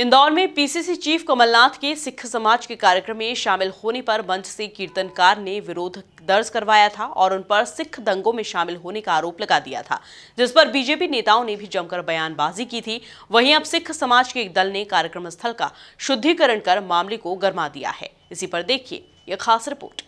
इंदौर में PCC chief Kamal Nath के सिख समाज के कार्यक्रम में शामिल होने पर मंच से कीर्तनकार ने विरोध दर्ज करवाया था और उन पर सिख दंगों में शामिल होने का आरोप लगा दिया था जिस पर बीजेपी नेताओं ने भी जमकर बयानबाजी की थी वहीं अब सिख समाज के एक दल ने कार्यक्रम स्थल का शुद्धिकरण कर मामले को गरमा दिया है इसी पर देखिए यह खास रिपोर्ट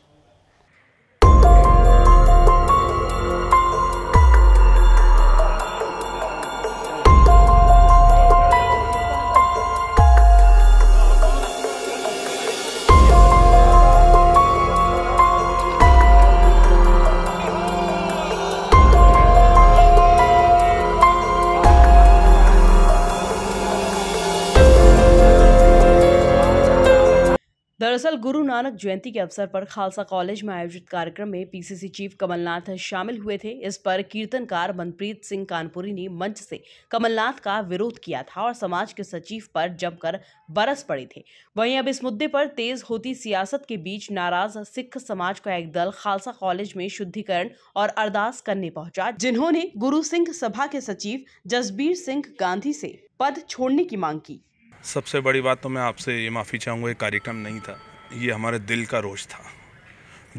दरअसल गुरु नानक जयंती के अवसर पर खालसा कॉलेज में आयोजित कार्यक्रम में पीसीसी चीफ कमलनाथ शामिल हुए थे इस पर कीर्तनकार मनप्रीत सिंह कानपुरी ने मंच से कमलनाथ का विरोध किया था और समाज के सचिव पर जमकर बरस पड़े थे वहीं अब इस मुद्दे पर तेज होती सियासत के बीच नाराज सिख समाज का एक दल खालसा कॉलेज में शुद्धिकरण और अरदास करने पहुंचा जिन्होंने गुरु सिंह सभा के सचिव जसबीर सिंह गांधी से पद छोड़ने की मांग की सबसे बड़ी बात तो मैं आपसे ये माफ़ी चाहूँगा ये कार्यक्रम नहीं था ये हमारे दिल का रोष था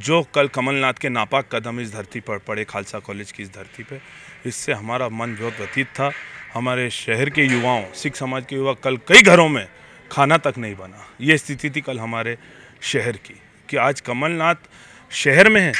जो कल कमलनाथ के नापाक कदम इस धरती पर पड़े खालसा कॉलेज की इस धरती पर इससे हमारा मन बहुत व्यतीत था हमारे शहर के युवाओं सिख समाज के युवा कल कई घरों में खाना तक नहीं बना ये स्थिति थी कल हमारे शहर की कि आज कमलनाथ शहर में है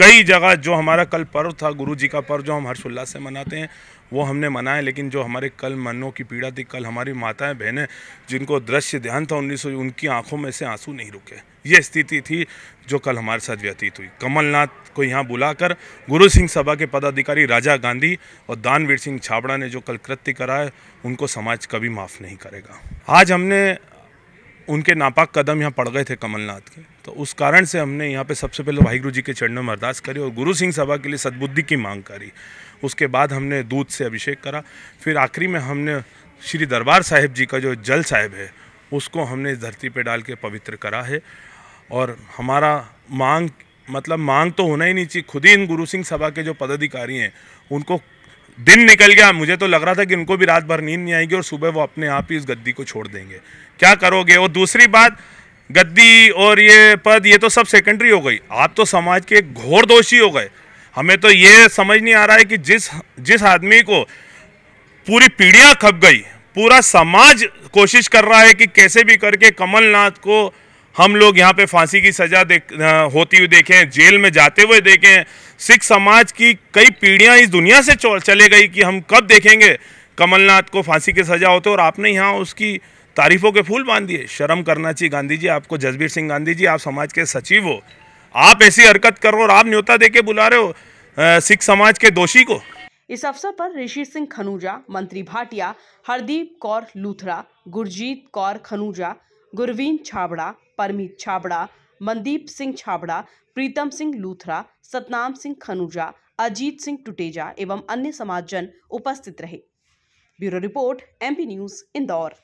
कई जगह जो हमारा कल पर्व था गुरु जी का पर्व जो हम हर्षोल्लास से मनाते हैं वो हमने मनाया लेकिन जो हमारे कल मनों की पीड़ा थी कल हमारी माताएं बहनें जिनको दृश्य ध्यान था उन्नीस उनकी आंखों में से आंसू नहीं रुके ये स्थिति थी जो कल हमारे साथ व्यतीत हुई कमलनाथ को यहाँ बुलाकर गुरु सिंह सभा के पदाधिकारी राजा गांधी और दानवीर सिंह छाबड़ा ने जो कल कृत्य कराए उनको समाज कभी माफ़ नहीं करेगा आज हमने उनके नापाक कदम यहाँ पड़ गए थे कमलनाथ के तो उस कारण से हमने यहाँ पे सबसे पहले वाहिगुरु जी के चरणों में अरदास करी और गुरु सिंह सभा के लिए सद्बुद्धि की मांग करी उसके बाद हमने दूध से अभिषेक करा फिर आखिरी में हमने श्री दरबार साहिब जी का जो जल साहिब है उसको हमने इस धरती पे डाल के पवित्र करा है और हमारा मांग मतलब मांग तो होना ही नहीं चाहिए खुद ही इन गुरु सिंह सभा के जो पदाधिकारी हैं उनको दिन निकल गया मुझे तो लग रहा था कि उनको भी रात भर नींद नहीं आएगी और सुबह वो अपने आप ही इस गद्दी को छोड़ देंगे क्या करोगे और दूसरी बात गद्दी और ये पद ये तो सब सेकेंडरी हो गई आप तो समाज के घोर दोषी हो गए हमें तो ये समझ नहीं आ रहा है कि जिस जिस आदमी को पूरी पीढ़ियाँ खप गई पूरा समाज कोशिश कर रहा है कि कैसे भी करके कमलनाथ को हम लोग यहाँ पे फांसी की सज़ा देख होती हुई देखें जेल में जाते हुए देखें सिख समाज की कई पीढ़ियां इस दुनिया से चले गई कि हम कब देखेंगे कमलनाथ को फांसी की सजा होते और आपने यहाँ उसकी तारीफों के फूल बांध दिए शर्म करना चाहिए गांधी जी आपको जसबीर सिंह गांधी जी आप समाज के सचिव हो आप ऐसी हरकत कर रहे हो और आप न्योता देके बुला रहे हो सिख समाज के दोषी को इस अवसर पर ऋषि सिंह खनुजा मंत्री भाटिया हरदीप कौर लूथरा गुरजीत कौर खनुजा गुरवीन छाबड़ा परमीत छाबड़ा मनदीप सिंह छाबड़ा प्रीतम सिंह लूथरा सतनाम सिंह खनुजा अजीत सिंह टुटेजा एवं अन्य समाजजन उपस्थित रहे bureau report MP news Indore